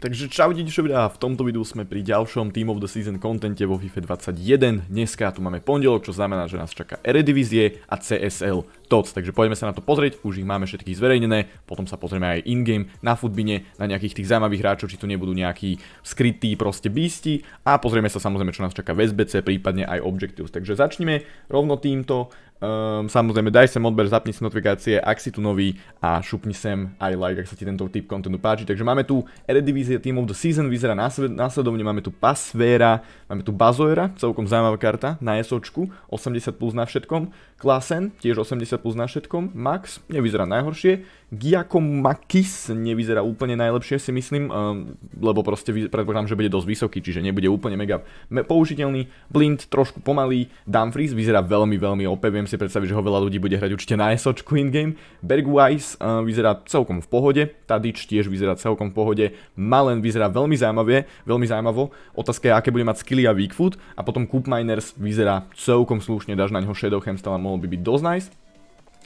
Takže čau dedičovia, v tomto videu sme pri ďalšom Team of the Season kontente vo FIFA 21. Dneska tu máme pondelok, čo znamená, že nás čaká Eredivizie a CSL TOC. Takže poďme sa na to pozrieť, už ich máme všetky zverejnené, potom sa pozrieme aj in-game na futbine, na nejakých tých zaujímavých hráčov, či tu nebudú nejakí skrytí proste bísti a pozrieme sa samozrejme, čo nás čaká v SBC, prípadne aj Objectives. Takže začnime rovno týmto. Um, samozrejme, daj sem odber, zapni si notifikácie, ak si tu nový a šupni sem aj like, ak sa ti tento typ kontentu páči. Takže máme tu Eredivisie Team of the Season, vyzerá následovne, máme tu Pasvera, máme tu Bazoera, celkom zaujímavá karta, na SOčku, 80 plus na všetkom, Klasen, tiež 80 plus na všetkom, Max, nevyzerá najhoršie, Giacomo Makis nevyzerá úplne najlepšie si myslím, ehm, lebo proste predpokladám, že bude dosť vysoký, čiže nebude úplne mega použiteľný. Blind trošku pomalý, Dumfries vyzerá veľmi, veľmi OP, viem si predstaviť, že ho veľa ľudí bude hrať určite na SOčku in-game. Bergwise ehm, vyzerá celkom v pohode, Tadič tiež vyzerá celkom v pohode, Malen vyzerá veľmi zaujímavé, veľmi zaujímavo. Otázka je, aké bude mať skilly a weak foot, a potom Coop Miners vyzerá celkom slušne, dáš na neho Shadow a mohol by byť dosť nice.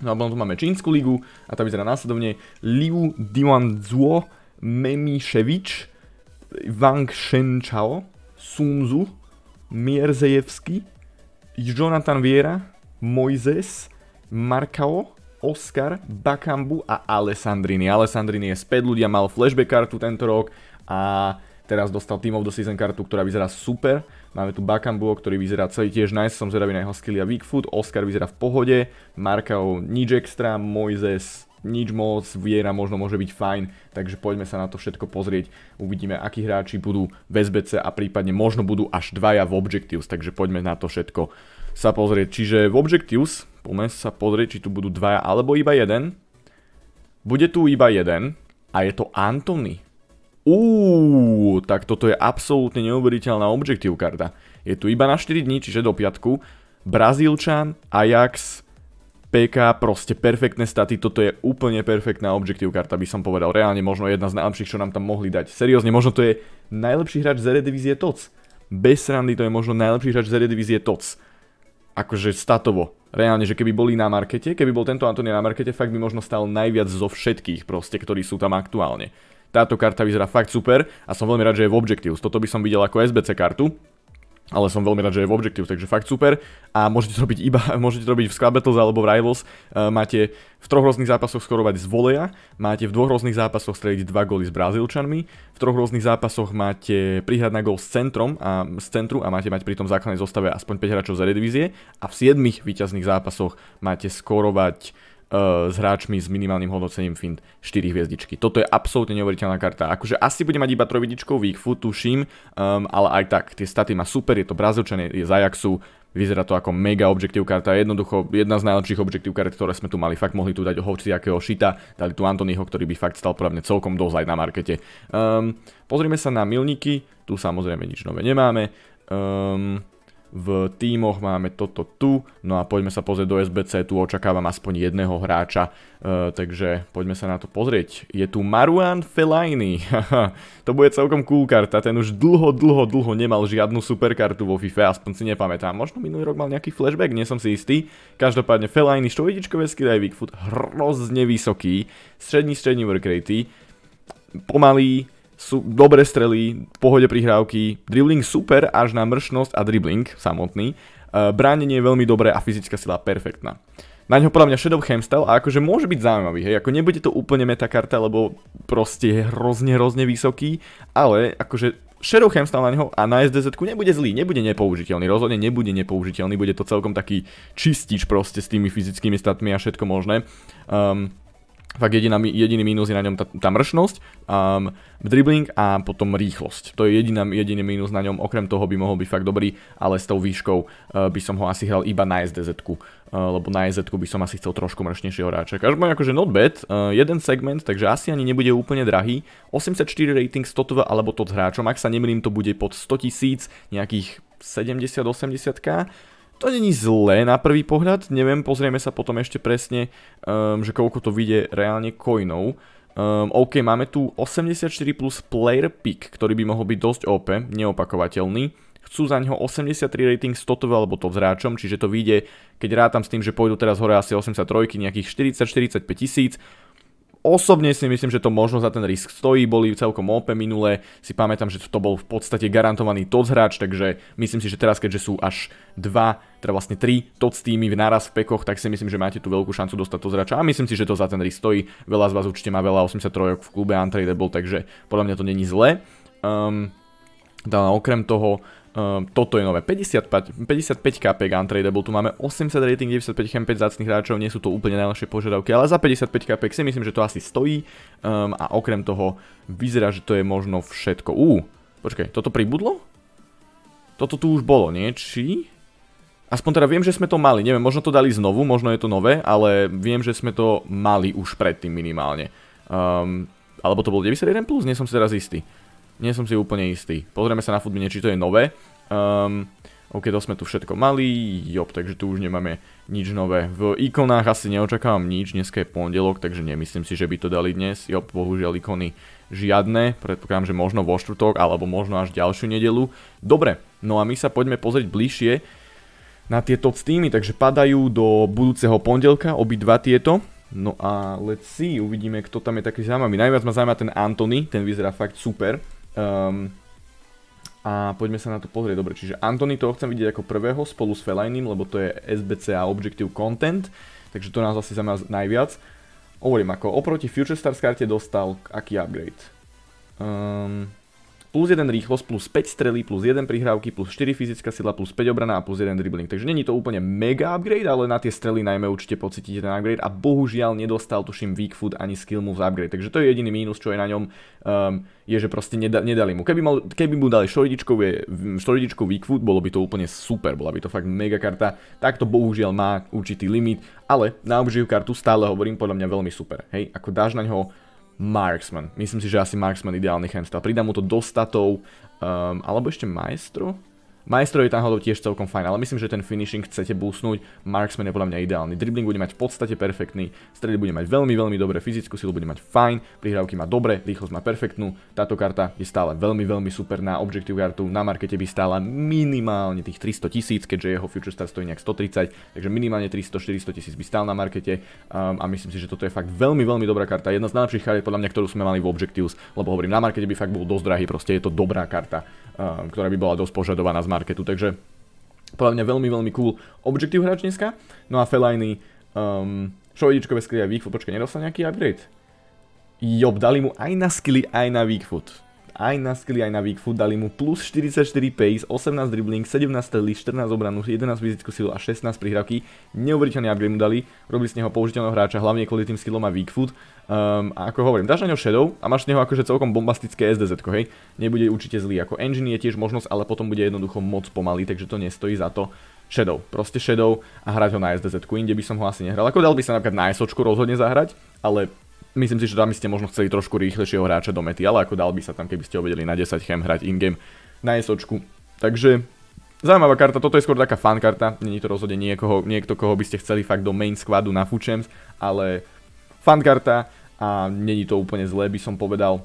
No a potom tu máme čínsku ligu a tá vyzerá následovne Liu Diwanzuo, Memi Ševič, Wang Shenchao, Sunzu Mierzejevsky, Jonathan Viera, Moises, Markao, Oscar, Bakambu a Alessandrini. Alessandrini je späť, ľudia mal flashback kartu tento rok a teraz dostal of do season kartu, ktorá vyzerá super. Máme tu Bakambuo, ktorý vyzerá celý tiež nice, som zvedavý na jeho skilly a weak foot. Oscar vyzerá v pohode, Markov nič extra, Moises nič moc, Viera možno môže byť fajn, takže poďme sa na to všetko pozrieť. Uvidíme, akí hráči budú v SBC a prípadne možno budú až dvaja v Objectives, takže poďme na to všetko sa pozrieť. Čiže v Objectives, poďme sa pozrieť, či tu budú dvaja alebo iba jeden. Bude tu iba jeden a je to Anthony. Uuu, tak toto je absolútne neuveriteľná objektív karta. Je tu iba na 4 dní, čiže do piatku. Brazílčan, Ajax, PK, proste perfektné staty, toto je úplne perfektná objektív karta, by som povedal. Reálne možno jedna z najlepších, čo nám tam mohli dať. Seriózne, možno to je najlepší hráč z Eredivizie TOC. Bez srandy to je možno najlepší hráč z Eredivizie TOC. Akože statovo. Reálne, že keby boli na markete, keby bol tento Antonia na markete, fakt by možno stal najviac zo všetkých proste, ktorí sú tam aktuálne. Táto karta vyzerá fakt super a som veľmi rád, že je v Objectives. Toto by som videl ako SBC kartu, ale som veľmi rád, že je v Objectives, takže fakt super. A môžete to robiť iba, môžete to robiť v Squad Battles alebo v Rivals. E, máte v troch rôznych zápasoch skorovať z voleja, máte v dvoch rôznych zápasoch strediť dva góly s Brazílčanmi, v troch rôznych zápasoch máte prihrať na gól s centrom a z centru a máte mať pri tom základnej zostave aspoň 5 hráčov z redivízie a v siedmých výťazných zápasoch máte skorovať Eh, s hráčmi s minimálnym hodnocením Fint 4 hviezdičky. Toto je absolútne neuveriteľná karta. Akože asi bude mať iba trojvidičkou ich tuším, um, ale aj tak, tie staty má super, je to Brazilčan, je, je Ajaxu, vyzerá to ako mega objektív karta, jednoducho jedna z najlepších objektív kart, ktoré sme tu mali, fakt mohli tu dať hociakého šita, dali tu Antonyho, ktorý by fakt stal pravne celkom dosť aj na markete. Um, pozrime sa na milníky, tu samozrejme nič nové nemáme. Um, v tímoch máme toto tu, no a poďme sa pozrieť do SBC, tu očakávam aspoň jedného hráča, e, takže poďme sa na to pozrieť. Je tu Maruan Fellaini, to bude celkom cool karta, ten už dlho, dlho, dlho nemal žiadnu superkartu vo FIFA, aspoň si nepamätám, možno minulý rok mal nejaký flashback, nie som si istý. Každopádne Fellaini, štovidičkové skydaj, aj Bigfoot, hrozne vysoký, strední, strední work ratey, pomalý, sú dobre strely, pohode prihrávky, dribbling super až na mršnosť a dribbling samotný, e, bránenie je veľmi dobré a fyzická sila perfektná. Na ňo podľa mňa Shadow Hamstyle a akože môže byť zaujímavý, hej, ako nebude to úplne metakarta, lebo proste je hrozne, hrozne vysoký, ale akože Shadow Hamstyle na neho a na SDZ nebude zlý, nebude nepoužiteľný, rozhodne nebude nepoužiteľný, bude to celkom taký čistič proste s tými fyzickými statmi a všetko možné. Um, Fakt jediná, jediný mínus je na ňom tá, tá mršnosť, um, dribbling a potom rýchlosť. To je jediná, jediný mínus na ňom, okrem toho by mohol byť fakt dobrý, ale s tou výškou uh, by som ho asi hral iba na SDZ, uh, lebo na SDZ by som asi chcel trošku mršnejšieho hráča. Každopádne akože not bad, uh, jeden segment, takže asi ani nebude úplne drahý. 84 rating s Totova alebo Tot hráčom, ak sa nemýlim, to bude pod 100 tisíc, nejakých 70-80k. To není zlé na prvý pohľad, neviem, pozrieme sa potom ešte presne, um, že koľko to vyjde reálne coinov. Um, OK, máme tu 84 plus player pick, ktorý by mohol byť dosť OP, neopakovateľný. Chcú za neho 83 rating s Totov alebo to vzráčom, čiže to vyjde, keď rátam s tým, že pôjdu teraz hore asi 83, nejakých 40-45 tisíc. Osobne si myslím, že to možno za ten risk stojí, boli celkom OP minulé, si pamätám, že to bol v podstate garantovaný TOC hráč, takže myslím si, že teraz keďže sú až dva, teda vlastne tri TOC týmy v naraz v pekoch, tak si myslím, že máte tú veľkú šancu dostať TOC hráča a myslím si, že to za ten risk stojí. Veľa z vás určite má veľa 83 v klube Untradable, takže podľa mňa to není zle. Um, teda okrem toho, Um, toto je nové. 55, 55 kapek untradeable, tu máme 80 rating, 95 5 zácných hráčov, nie sú to úplne najlepšie požiadavky, ale za 55 kapek si myslím, že to asi stojí um, a okrem toho vyzerá, že to je možno všetko. Ú, počkaj, toto pribudlo? Toto tu už bolo, nie? Či? Aspoň teda viem, že sme to mali, neviem, možno to dali znovu, možno je to nové, ale viem, že sme to mali už predtým minimálne. Um, alebo to bol 91+, nie som si teraz istý nie som si úplne istý. Pozrieme sa na futbine, či to je nové. Um, OK, to sme tu všetko mali, jop, takže tu už nemáme nič nové. V ikonách asi neočakávam nič, dneska je pondelok, takže nemyslím si, že by to dali dnes. Jop, bohužiaľ ikony žiadne, predpokladám, že možno vo štvrtok, alebo možno až ďalšiu nedelu. Dobre, no a my sa poďme pozrieť bližšie na tie top steamy, takže padajú do budúceho pondelka, obidva tieto. No a let's see, uvidíme, kto tam je taký zaujímavý. Najviac ma zaujíma ten Antony, ten vyzerá fakt super. Um, a poďme sa na to pozrieť. Dobre, čiže Antony toho chcem vidieť ako prvého spolu s Felajným, lebo to je SBC a Objective Content, takže to nás asi zaujíma najviac. Hovorím ako, oproti Future Stars karte dostal aký upgrade? Um, plus 1 rýchlosť, plus 5 strely, plus 1 prihrávky, plus 4 fyzická sila, plus 5 obrana a plus 1 dribbling. Takže není to úplne mega upgrade, ale na tie strely najmä určite pocítite ten upgrade a bohužiaľ nedostal tuším weak food ani skill za upgrade. Takže to je jediný mínus, čo je na ňom, um, je, že proste neda, nedali mu. Keby, mal, keby mu dali štoridičku weak food, bolo by to úplne super, bola by to fakt mega karta. Takto bohužiaľ má určitý limit, ale na obživu kartu stále hovorím podľa mňa veľmi super. Hej, ako dáš na ňoho. Marksman. Myslím si, že asi Marksman ideálny handstav. Pridám mu to dostatov, um, ehm, alebo ešte majstru. Maestro je tam hodou tiež celkom fajn, ale myslím, že ten finishing chcete boostnúť. Marksman je podľa mňa ideálny. Dribbling bude mať v podstate perfektný, stredy bude mať veľmi, veľmi dobré, fyzickú silu bude mať fajn, prihrávky má dobre, rýchlosť má perfektnú. Táto karta je stále veľmi, veľmi super na objective kartu. Na markete by stála minimálne tých 300 tisíc, keďže jeho future star stojí nejak 130, takže minimálne 300-400 tisíc by stál na markete um, a myslím si, že toto je fakt veľmi, veľmi dobrá karta. Jedna z najlepších kariet podľa mňa, ktorú sme mali v Objectives, lebo hovorím, na markete by fakt bol dosť drahý, proste je to dobrá karta, um, ktorá by bola dosť požadovaná z marketu, takže podľa mňa veľmi, veľmi cool objektív hráč dneska. No a Feliny, um, šovedičkové skry a Weakfoot, počkaj, nedostal nejaký upgrade? Job, dali mu aj na skilly, aj na Weakfoot aj na skilly, aj na weak foot, dali mu plus 44 pace, 18 dribbling, 17 strely, 14 obranu, 11 fyzickú silu a 16 prihrávky. Neuveriteľný upgrade mu dali, robili z neho použiteľného hráča, hlavne kvôli tým skillom a weak foot. Um, a ako hovorím, dáš na ňo Shadow a máš z neho akože celkom bombastické SDZ, hej. Nebude určite zlý, ako engine je tiež možnosť, ale potom bude jednoducho moc pomalý, takže to nestojí za to. Shadow, proste Shadow a hrať ho na SDZ, inde by som ho asi nehral. Ako dal by sa napríklad na SOčku rozhodne zahrať, ale Myslím si, že tam by ste možno chceli trošku rýchlejšieho hráča do mety, ale ako dal by sa tam, keby ste ho vedeli na 10 chem hrať in-game na SOčku. Takže zaujímavá karta, toto je skôr taká fan karta, není to rozhodne niekoho, niekto, koho by ste chceli fakt do main squadu na Fuchems, ale fan karta a není to úplne zlé, by som povedal.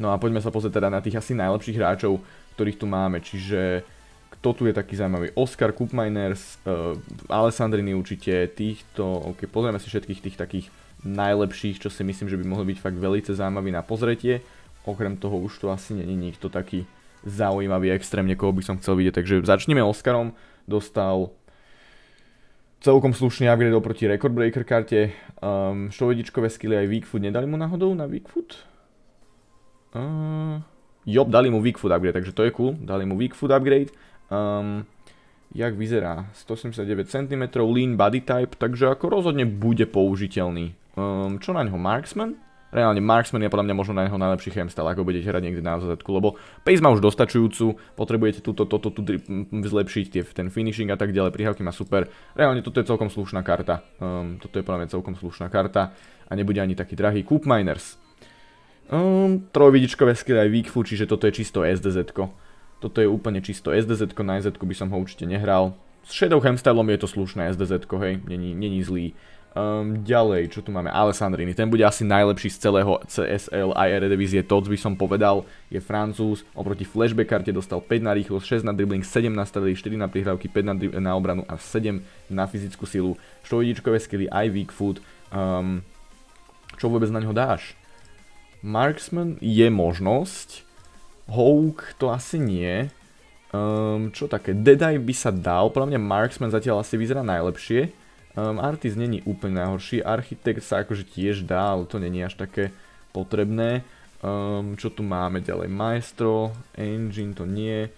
No a poďme sa pozrieť teda na tých asi najlepších hráčov, ktorých tu máme, čiže kto tu je taký zaujímavý? Oscar Kupminers, uh, eh, Alessandrini určite, týchto, ok, pozrieme si všetkých tých takých najlepších, čo si myslím, že by mohli byť fakt veľmi zaujímavý na pozretie. Okrem toho už tu asi není nikto taký zaujímavý, extrémne, koho by som chcel vidieť. Takže začneme Oscarom, dostal celkom slušný upgrade oproti Breaker karte. Um, ehm, štovedičkové skilly aj Weakfoot nedali mu náhodou na Weakfoot? Uh, ehm, Job dali mu Weakfoot upgrade, takže to je cool, dali mu Weakfoot upgrade Um, jak vyzerá? 189 cm, lean body type, takže ako rozhodne bude použiteľný. Um, čo na ňo Marksman? Reálne Marksman je podľa mňa možno na jeho najlepší chemstal, ako budete hrať niekde na zadku, lebo pace má už dostačujúcu, potrebujete túto, toto, tu zlepšiť, tie, ten finishing a tak ďalej, prihávky má super. Reálne toto je celkom slušná karta, um, toto je podľa mňa celkom slušná karta a nebude ani taký drahý. Coop Miners. Um, trojvidičkové skill aj weak čiže toto je čisto SDZ-ko. Toto je úplne čisto SDZ, na SDZ by som ho určite nehral. S Shadow Hamstylom je to slušné SDZ, hej, není, zlý. Ehm, ďalej, čo tu máme? Alessandrini, ten bude asi najlepší z celého CSL a Eredivisie, Tots by som povedal, je francúz, oproti flashback karte dostal 5 na rýchlosť, 6 na dribbling, 7 na strely, 4 na prihrávky, 5 na, obranu a 7 na fyzickú silu, Štovidičkové skily, aj weak foot, ehm, čo vôbec na ňo dáš? Marksman je možnosť, Hawk to asi nie. Um, čo také? Deadeye by sa dal, podľa mňa Marksman zatiaľ asi vyzerá najlepšie. Um, Artis není úplne najhorší, Architekt sa akože tiež dá, ale to není až také potrebné. Um, čo tu máme ďalej? Maestro, Engine to nie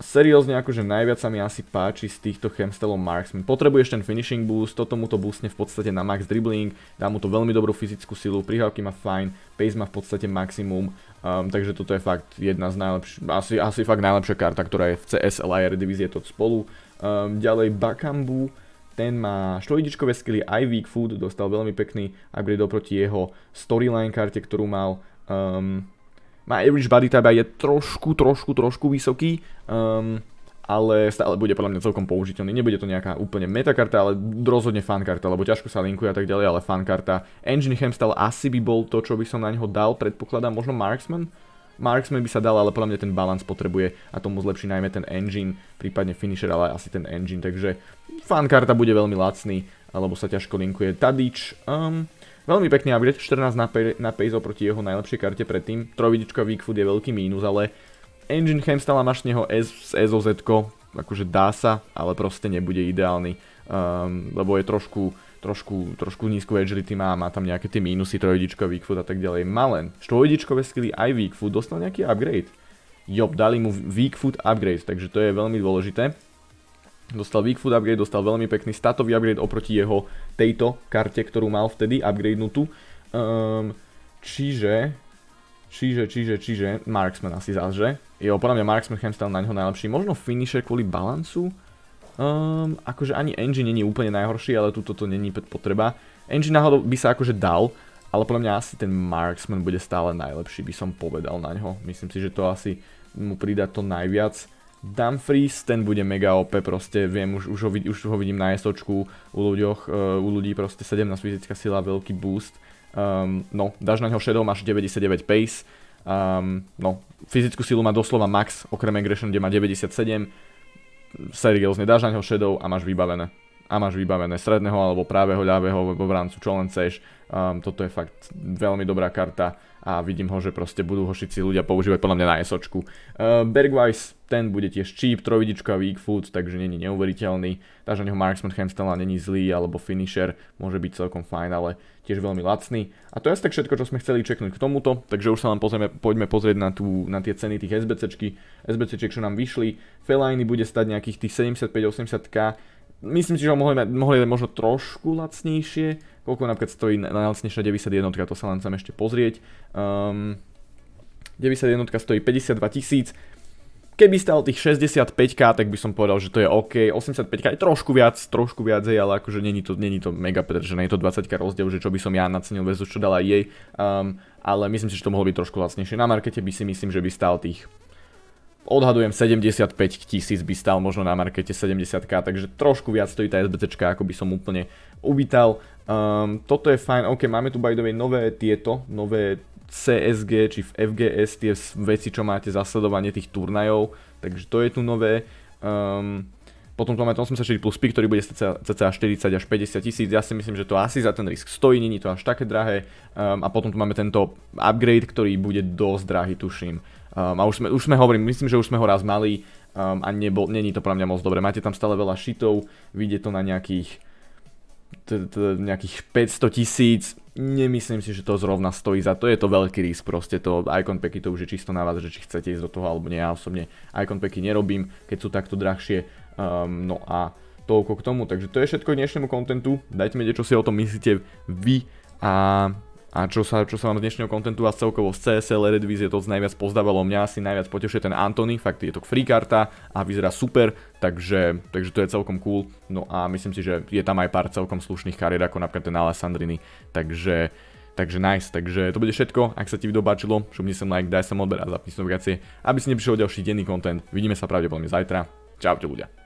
seriózne akože najviac sa mi asi páči z týchto chemstelov Marksman. Potrebuješ ten finishing boost, toto mu to boostne v podstate na max dribbling, dá mu to veľmi dobrú fyzickú silu, prihávky má fajn, pace má v podstate maximum, um, takže toto je fakt jedna z najlepších, asi, asi fakt najlepšia karta, ktorá je v CS LIR divízie to spolu. Um, ďalej Bakambu, ten má štvojdičkové skily aj Weak Food, dostal veľmi pekný upgrade oproti jeho storyline karte, ktorú mal um, má average body type je trošku, trošku, trošku vysoký, um, ale stále bude podľa mňa celkom použiteľný. Nebude to nejaká úplne metakarta, ale rozhodne fankarta, lebo ťažko sa linkuje a tak ďalej, ale fankarta. Engine Hemstal asi by bol to, čo by som na neho dal, predpokladám, možno Marksman? Marksman by sa dal, ale podľa mňa ten balans potrebuje a tomu zlepší najmä ten engine, prípadne finisher, ale asi ten engine, takže fankarta bude veľmi lacný, lebo sa ťažko linkuje. Tadič, um, Veľmi pekný upgrade, 14 na, pace oproti jeho najlepšej karte predtým. Trovidička Weak Food je veľký mínus, ale Engine stala máš neho S s SOZ, akože dá sa, ale proste nebude ideálny, ehm, lebo je trošku, trošku, trošku nízku agility má, má tam nejaké tie mínusy, trojdičko, weak food a tak ďalej. Má len štvojdičkové skilly aj weak food, dostal nejaký upgrade. Job, dali mu weak food upgrade, takže to je veľmi dôležité. Dostal Weak Food upgrade, dostal veľmi pekný statový upgrade oproti jeho tejto karte, ktorú mal vtedy upgradenutú. Um, čiže, čiže, čiže, čiže, Marksman asi zás, že? Jo, podľa mňa Marksman chemstal na neho najlepší. Možno finisher kvôli balancu? Um, akože ani engine není úplne najhorší, ale tuto to není potreba. Engine náhodou by sa akože dal, ale podľa mňa asi ten Marksman bude stále najlepší, by som povedal na ňo. Myslím si, že to asi mu pridá to najviac. Dumfries, ten bude mega OP proste, viem, už, už, ho, už ho vidím na SOčku u, ľuďoch, uh, u ľudí proste 17 fyzická sila, veľký boost. Um, no, dáš na ňo Shadow, máš 99 pace. Um, no, fyzickú silu má doslova max, okrem aggression, kde má 97. Seriózne, nedáš na ňo Shadow a máš vybavené a máš vybavené stredného alebo pravého, ľavého obrancu, čo len chceš. Um, toto je fakt veľmi dobrá karta a vidím ho, že proste budú ho všetci ľudia používať podľa mňa na esočku. Uh, ehm, Bergwise, ten bude tiež cheap, trovidička, weak food, takže není neuveriteľný. Takže neho Marksman Hamstella není zlý, alebo finisher, môže byť celkom fajn, ale tiež veľmi lacný. A to je asi tak všetko, čo sme chceli čeknúť k tomuto, takže už sa len pozrieme, poďme pozrieť na, tú, na tie ceny tých SBCčky, SBCček, čo nám vyšli. Feliny bude stať nejakých tých 75-80k, Myslím si, že ho mohli, mohli možno trošku lacnejšie, koľko napríklad stojí najlacnejšia 91, to sa len chcem ešte pozrieť. Um, ehm, 91 stojí 52 tisíc, keby stal tých 65k, tak by som povedal, že to je OK. 85k je trošku viac, trošku viacej, ale akože není to, není to mega nie je to 20k rozdiel, že čo by som ja nacenil versus čo dala jej. Um, ale myslím si, že to mohlo byť trošku lacnejšie. Na markete by si myslím, že by stal tých odhadujem 75 tisíc by stal možno na markete 70k, takže trošku viac stojí tá SBC, ako by som úplne uvítal. Um, toto je fajn, ok, máme tu by the way nové tieto, nové CSG či v FGS, tie veci, čo máte zasledovanie tých turnajov, takže to je tu nové. Um, potom tu máme 84 plus pick, ktorý bude cca 40 až 50 tisíc. Ja si myslím, že to asi za ten risk stojí, není to až také drahé. Um, a potom tu máme tento upgrade, ktorý bude dosť drahý, tuším. Um, a už sme, už sme hovorím, myslím, že už sme ho raz mali um, a nebol, není to pre mňa moc dobre. Máte tam stále veľa šitov, vyjde to na nejakých nejakých 500 tisíc, nemyslím si, že to zrovna stojí za to, je to veľký risk proste, to icon packy to už je čisto na vás, že či chcete ísť do toho alebo nie, ja osobne icon packy nerobím, keď sú takto drahšie, um, no a toľko k tomu, takže to je všetko k dnešnému kontentu, dajte mi niečo si o tom myslíte vy a a čo sa, čo sa vám z dnešného kontentu a celkovo z CSL Redviz je to najviac pozdávalo mňa, asi najviac potešuje ten Antony, fakt je to free karta a vyzerá super, takže, takže to je celkom cool. No a myslím si, že je tam aj pár celkom slušných kariér, ako napríklad ten Alessandrini, takže, takže nice, takže to bude všetko, ak sa ti video páčilo, šupni sem like, daj sem odber a zapni si notifikácie, aby si neprišiel ďalší denný kontent. Vidíme sa pravdepodobne zajtra. Čaute ľudia.